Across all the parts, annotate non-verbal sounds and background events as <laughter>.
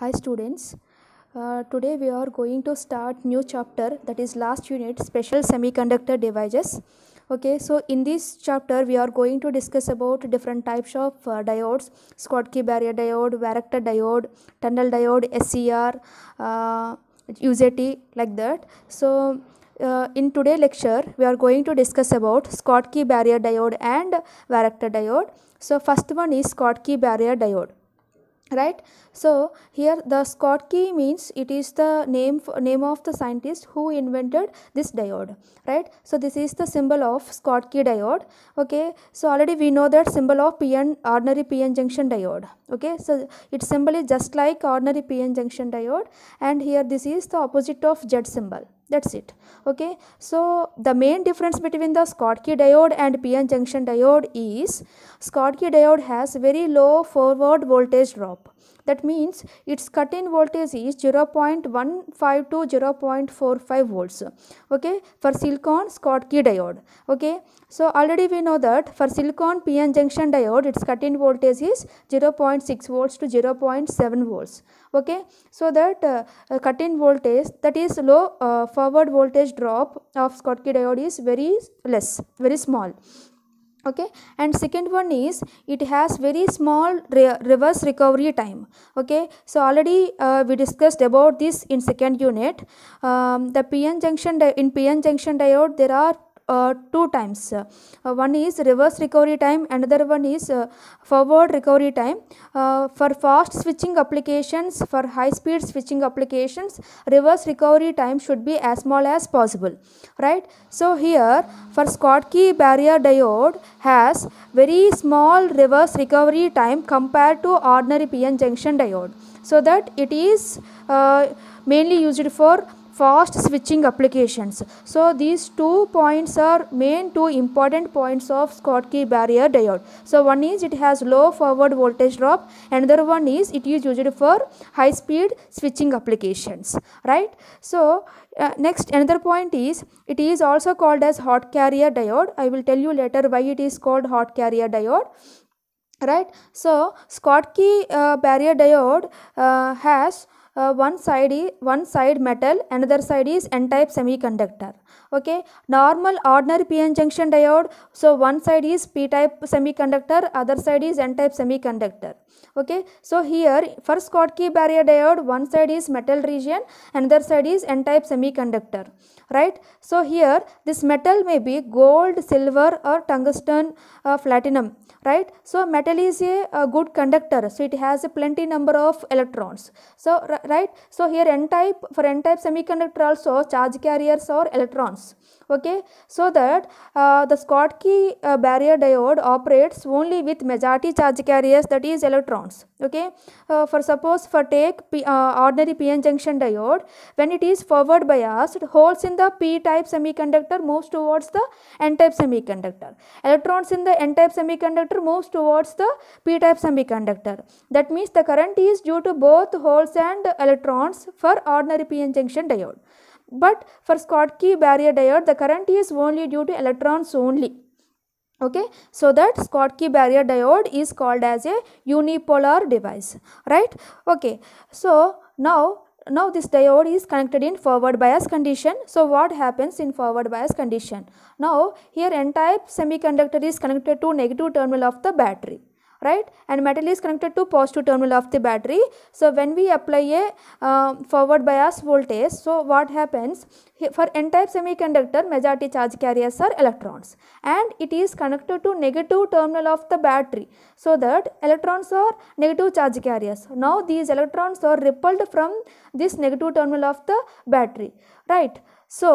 hi students uh, today we are going to start new chapter that is last unit special semiconductor devices okay so in this chapter we are going to discuss about different types of uh, diodes schottky barrier diode varactor diode tunnel diode SCR, uh, uzt like that so uh, in today lecture we are going to discuss about schottky barrier diode and varactor diode so first one is schottky barrier diode right so here the schottky means it is the name name of the scientist who invented this diode right so this is the symbol of schottky diode okay so already we know that symbol of pn ordinary pn junction diode okay so its symbol is just like ordinary pn junction diode and here this is the opposite of z symbol that's it okay so the main difference between the schottky diode and pn junction diode is schottky diode has very low forward voltage drop that means its cut-in voltage is 0.15 to 0.45 volts okay for silicon Schottky diode okay so already we know that for silicon p-n junction diode its cut-in voltage is 0.6 volts to 0.7 volts okay so that uh, uh, cut-in voltage that is low uh, forward voltage drop of Schottky diode is very less very small okay and second one is it has very small re reverse recovery time okay so already uh, we discussed about this in second unit um, the pn junction in pn junction diode there are uh, two times uh, one is reverse recovery time another one is uh, forward recovery time for fast switching applications for high speed switching applications reverse recovery time should be as small as possible right so here for Schottky barrier diode has very small reverse recovery time compared to ordinary PN junction diode so that it is uh, mainly used for fast switching applications. So these two points are main two important points of Schottky barrier diode. So one is it has low forward voltage drop, another one is it is used for high speed switching applications, right? So uh, next another point is it is also called as hot carrier diode. I will tell you later why it is called hot carrier diode right so Schottky uh, barrier diode uh, has uh, one side is one side metal another side is n type semiconductor okay normal ordinary pn junction diode so one side is p type semiconductor other side is n type semiconductor okay so here for schottky barrier diode one side is metal region another side is n type semiconductor right so here this metal may be gold silver or tungsten uh, platinum right so metal is a, a good conductor so it has a plenty number of electrons so right so here n type for n type semiconductor also charge carriers or electrons electrons okay so that uh, the Schottky uh, barrier diode operates only with majority charge carriers that is electrons okay uh, for suppose for take P, uh, ordinary PN junction diode when it is forward biased holes in the p-type semiconductor moves towards the n-type semiconductor electrons in the n-type semiconductor moves towards the p-type semiconductor that means the current is due to both holes and electrons for ordinary PN junction diode but for Schottky barrier diode the current is only due to electrons only okay so that Schottky barrier diode is called as a unipolar device right okay so now now this diode is connected in forward bias condition so what happens in forward bias condition now here n type semiconductor is connected to negative terminal of the battery right and metal is connected to positive terminal of the battery so when we apply a uh, forward bias voltage so what happens for n-type semiconductor majority charge carriers are electrons and it is connected to negative terminal of the battery so that electrons are negative charge carriers now these electrons are repelled from this negative terminal of the battery right so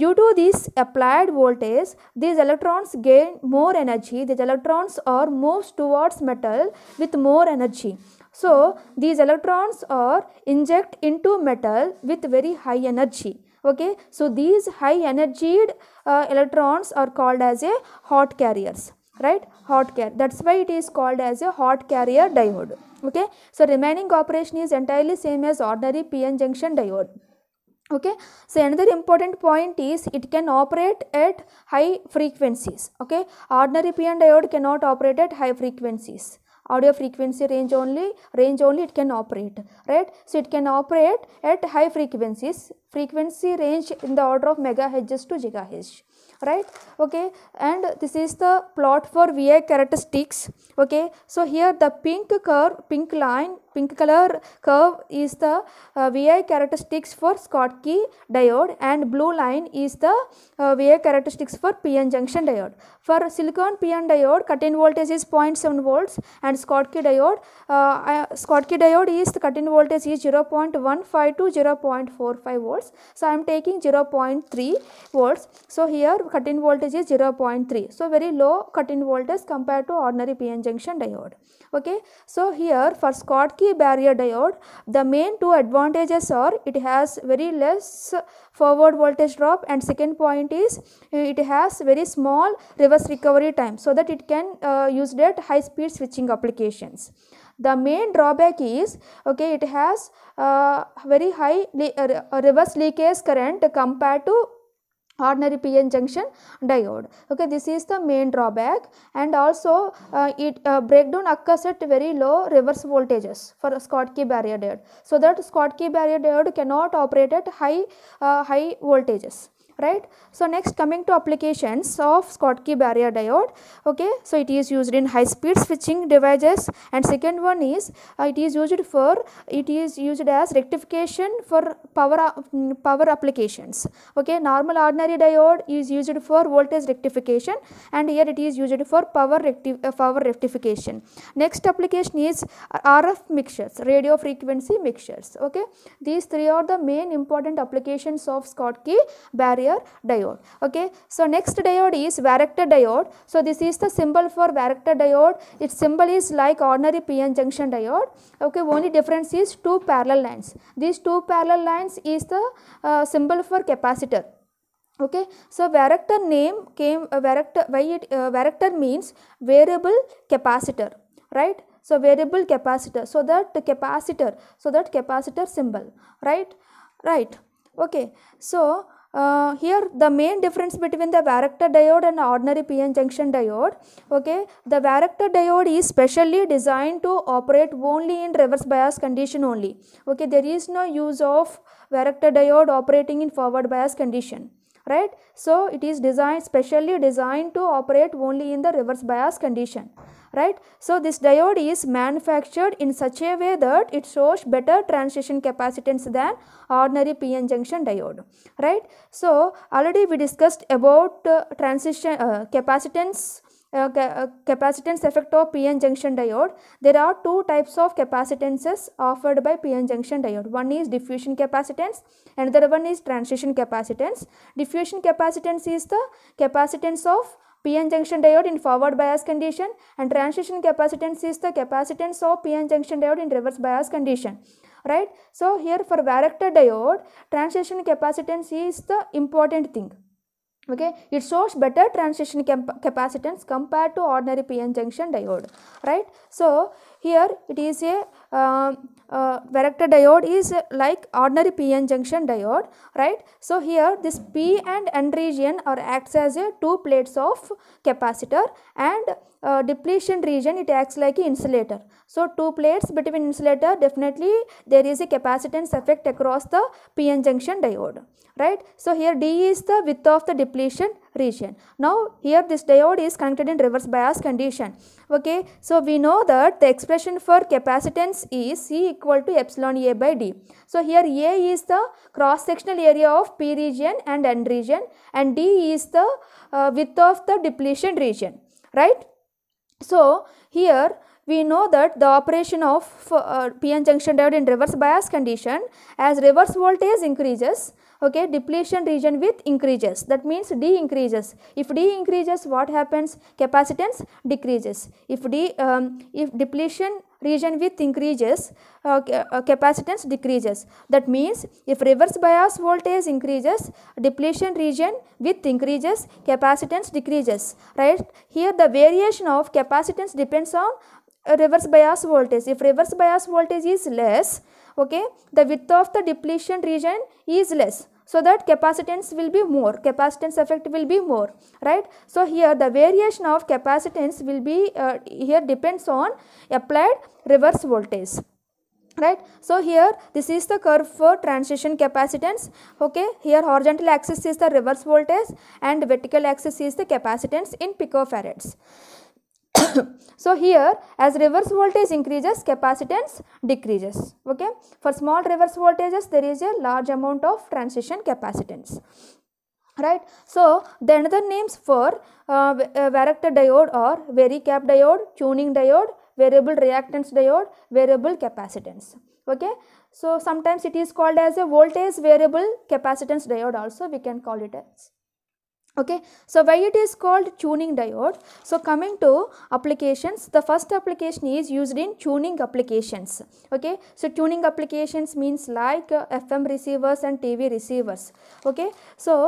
due to this applied voltage, these electrons gain more energy. These electrons are moved towards metal with more energy. So these electrons are inject into metal with very high energy. Okay. So these high energy uh, electrons are called as a hot carriers right hot carrier that's why it is called as a hot carrier diode okay so remaining operation is entirely same as ordinary pn junction diode okay so another important point is it can operate at high frequencies okay ordinary pn diode cannot operate at high frequencies audio frequency range only range only it can operate right so it can operate at high frequencies frequency range in the order of megahertz to gigahertz right okay and this is the plot for vi characteristics okay so here the pink curve pink line pink color curve is the uh, vi characteristics for schottky diode and blue line is the uh, vi characteristics for pn junction diode for silicon pn diode cut-in voltage is 0.7 volts and schottky diode uh, uh, schottky diode is the cut-in voltage is 0.15 to 0.45 volts volts so i am taking 0.3 volts so here cut in voltage is 0.3 so very low cut in voltage compared to ordinary pn junction diode okay so here for schottky barrier diode the main two advantages are it has very less forward voltage drop and second point is uh, it has very small reverse recovery time so that it can uh, used at high speed switching applications the main drawback is okay it has uh, very high le uh, uh reverse leakage current compared to ordinary PN junction diode. Okay, this is the main drawback and also uh, it uh, breakdown occurs at very low reverse voltages for a Schottky barrier diode. So that Schottky barrier diode cannot operate at high uh, high voltages right. So, next coming to applications of Schottky barrier diode okay. So, it is used in high speed switching devices and second one is uh, it is used for it is used as rectification for power uh, power applications okay. Normal ordinary diode is used for voltage rectification and here it is used for power recti uh, power rectification. Next application is RF mixtures radio frequency mixtures okay. These three are the main important applications of Schottky barrier diode. Okay. So, next diode is varactor diode. So, this is the symbol for varactor diode. Its symbol is like ordinary PN junction diode. Okay. Only difference is two parallel lines. These two parallel lines is the uh, symbol for capacitor okay so varactor name came uh, varactor why it uh, varactor means variable capacitor right so variable capacitor so that capacitor so that capacitor symbol right right okay so uh, here the main difference between the varactor diode and ordinary p-n junction diode okay the varactor diode is specially designed to operate only in reverse bias condition only okay there is no use of varactor diode operating in forward bias condition right so it is designed specially designed to operate only in the reverse bias condition right. So this diode is manufactured in such a way that it shows better transition capacitance than ordinary PN junction diode, right. So already we discussed about uh, transition uh, capacitance uh, uh, capacitance effect of PN junction diode. There are two types of capacitances offered by PN junction diode. One is diffusion capacitance, another one is transition capacitance. Diffusion capacitance is the capacitance of PN junction diode in forward bias condition and transition capacitance is the capacitance of PN junction diode in reverse bias condition. Right. So, here for varactor diode, transition capacitance is the important thing. Okay, it shows better transition cap capacitance compared to ordinary PN junction diode, right? So, here it is a um, uh, uh, varactor diode is like ordinary PN junction diode, right? So here this P and N region are acts as a two plates of capacitor and uh, depletion region it acts like insulator. So two plates between insulator definitely there is a capacitance effect across the PN junction diode, right? So here D is the width of the depletion region. Now here this diode is connected in reverse bias condition. Okay. So we know that the expression for capacitance is C equal to epsilon A by D. So here A is the cross sectional area of P region and N region and D is the uh, width of the depletion region. Right. So here we know that the operation of uh, PN junction diode in reverse bias condition as reverse voltage increases okay depletion region with increases that means d increases if d increases what happens capacitance decreases if d um, if depletion region width increases uh, uh, capacitance decreases that means if reverse bias voltage increases depletion region width increases capacitance decreases right here the variation of capacitance depends on uh, reverse bias voltage if reverse bias voltage is less okay the width of the depletion region is less so that capacitance will be more capacitance effect will be more right so here the variation of capacitance will be uh, here depends on applied reverse voltage right so here this is the curve for transition capacitance okay here horizontal axis is the reverse voltage and vertical axis is the capacitance in picofarads <coughs> so here as reverse voltage increases capacitance decreases okay. For small reverse voltages there is a large amount of transition capacitance right. So the another names for uh, uh varactor diode or varicap diode, tuning diode, variable reactance diode, variable capacitance okay. So sometimes it is called as a voltage variable capacitance diode also we can call it as okay so why it is called tuning diode so coming to applications the first application is used in tuning applications okay so tuning applications means like uh, fm receivers and tv receivers okay so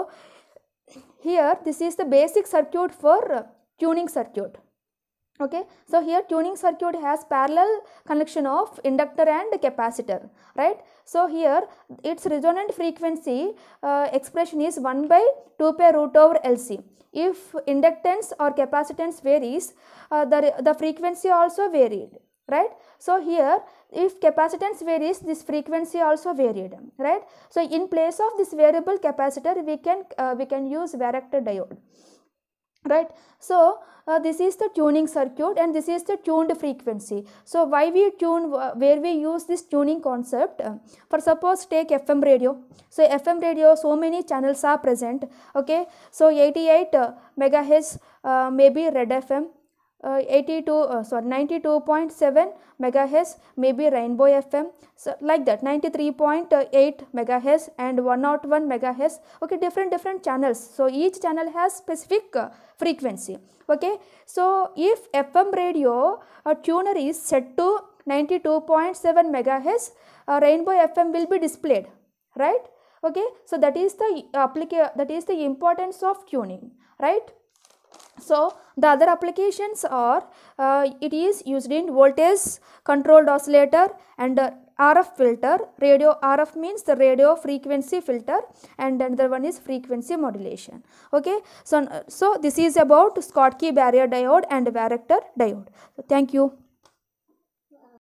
here this is the basic circuit for uh, tuning circuit okay so here tuning circuit has parallel connection of inductor and capacitor right so here its resonant frequency uh, expression is 1 by 2 pi root over lc if inductance or capacitance varies uh, the the frequency also varied right so here if capacitance varies this frequency also varied right so in place of this variable capacitor we can uh, we can use varactor diode right so uh, this is the tuning circuit and this is the tuned frequency so why we tune where we use this tuning concept uh, for suppose take fm radio so fm radio so many channels are present okay so 88 uh, megahertz uh, maybe red fm uh, 82 uh, 92.7 megahertz maybe rainbow fm so like that 93.8 megahertz and 101 megahertz okay different different channels so each channel has specific uh, frequency okay so if fm radio a tuner is set to 92.7 megahertz uh, rainbow fm will be displayed right okay so that is the uh, applica that is the importance of tuning right so, the other applications are uh, it is used in voltage controlled oscillator and uh, RF filter radio RF means the radio frequency filter and another one is frequency modulation okay so so this is about Schottky barrier diode and varactor diode so, thank you